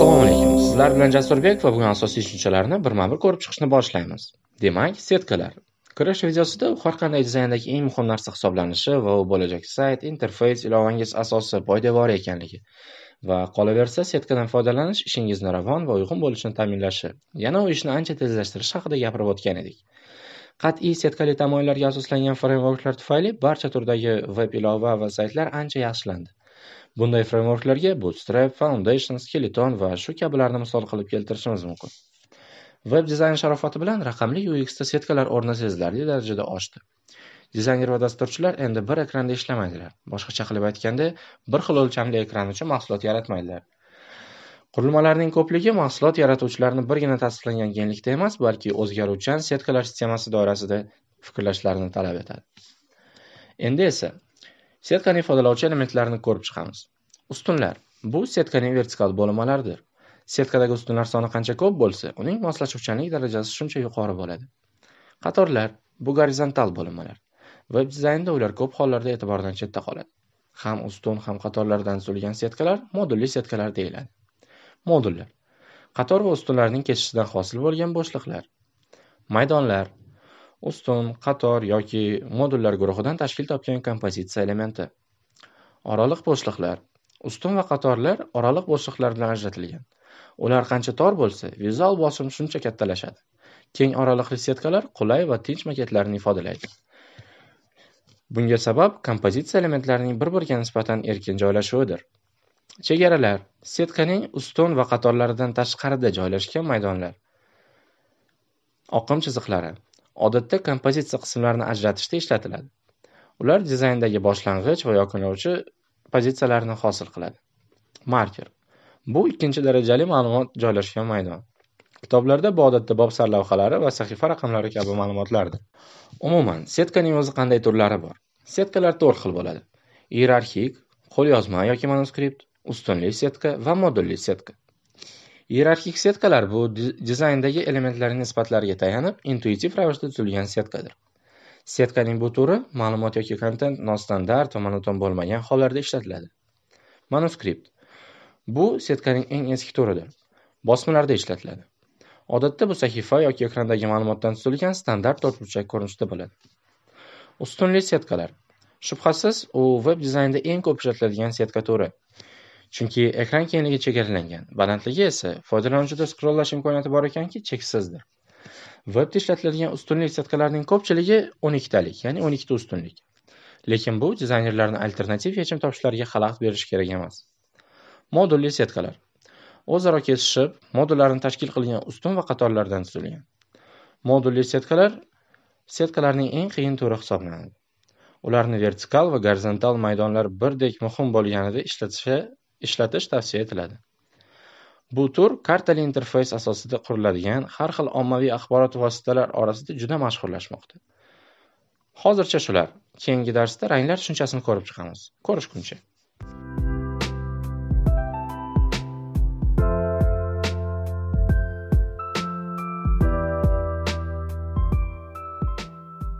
assalomu alaykum sizlar bilan jasurbek va bugun asosiy tushunchalarni birma bir ko'rib chiqishni boshlaymiz demak setkalar kirish videosida har qanday dizayndagi eng muhim narsa hisoblanishi va u bo'lajak sayt interfeys ilovangiz asosi poydevori ekanligi va qolaversa setkadan foydalanish ishingizni ravon va uyg'un bo'lishini ta'minlashi yana u ishni ancha tezlashtirish haqida gapirib o'tgan edik qat'iy setkali tamoyillarga asoslangan frameworklar tufayli barcha turdagi veb ilova va saytlar ancha yaxshilandi Bunday frameworklarga Bootstrap, Foundation, Skeleton va shu kabilarni misol qilib keltirishimiz mumkin. Web dizayn sharofati bilan raqamli ux setkalar o'rni sezilarli darajada oshdi. Dizayner va dasturchilar endi bir ekranda ishlamaydilar. Boshqacha qilib aytganda, bir xil o'lchamli ekran uchun mahsulot yaratmaydilar. Qurilmalarning ko'pligi mahsulot yaratuvchilarni birgina tasdiqlangan kenglikda emas, balki o'zgaruvchan setkalar sistemasi doirasida fikrlashlarini talab etadi. Endi esa setkani ifodalovchi elementlarni ko'rib chiqamiz ustunlar bu setkaning vertikal bo'limalaridir setkadagi ustunlar soni qancha ko'p bo'lsa uning moslashuvchanlik darajasi shuncha yuqori bo'ladi qatorlar bu gorizontal bo'limalar veb dizaynda ular ko'p hollarda e'tibordan chetda qoladi ham ustun ham qatorlardan tuzilgan setkalar modulli setkalar deyiladi modullar qator va ustunlarning kesishidan hosil bo'lgan bo'shliqlar maydonlar ustun qator yoki modullar guruhidan tashkil topgan kompozitsiya elementi oraliq bo'shliqlar ustun va qatorlar oraliq bo'shliqlar bilan ajratilgan ular qancha tor bo'lsa vizual bosim shuncha kattalashadi keng oraliqli setkalar qulay va tinch maketlarni ifodalaydi bunga sabab kompozitsiya elementlarining bir biriga nisbatan erkin joylashuvidir chegaralar setkaning ustun va qatorlaridan tashqarida joylashgan maydonlar oqim chiziqlari odatda kompozitsiya qismlarini ajratishda ishlatiladi. Ular dizayndagi boshlang'ich va yakunlovchi pozitsiyalarni hosil qiladi. Marker. Bu ikkinchi darajali ma'lumot joylashgan maydon. Kitoblarda bu odatda bob sarlavhalari va sahifa raqamlari kabi ma'lumotlardir. Umuman, setkaning o'zi qanday turlari bor? Setkalar 4 xil bo'ladi. Iyerarxik, qo'lyozma yoki manuskript, ustunli setka va modulli setka. Иерархик setkalar bu dizayndagi elementlarning nisbatlariga tayanib, intuitiv ravishda tuzilgan setkadir. Setkaning bu turi ma'lumot yoki kontent nostandart va monoton bo'lmagan hollarda ishlatiladi. Manuskript bu setkaning eng eski turidir. Bosmalarda ishlatiladi. Odatda bu sahifa yoki ekrandagi ma'lumotdan tuzilgan standart to'rtburchak ko'rinishda bo'ladi. Ustunli setkalar. Shubhasiz, u veb dizaynda eng ko'p ishlatiladigan setka turi. Chunki ekran kengligi chegaralangan, balandligi esa foydalanuvchida scrolllash imkoniyati bor ekanki, cheksizdir. Webda ishlatiladigan ustunlik setkalarining ko'pchiligi 12 talik, ya'ni 12 ta ustunlik. Lekin bu dizaynerlarni alternativ yechim topishlariga xalaqit berishi kerak emas. Modulli setkalar o'zaro kesishib, modullarni tashkil qilgan ustun va qatorlardan tuzilgan. Modulli setkalar setkalarning eng qiyin turi hisoblanadi. Ularni vertikal va gorizontal maydonlar birdek muhim bo'lganida ishlatishi ishlatish tavsiya etiladi bu tur kartali interfeys asosida quriladigan har xil ommaviy axborot vositalari orasida juda mashhurlashmoqda hozircha shular keyingi darsda ranglar tushunchasini ko'rib chiqamiz ko'rishguncha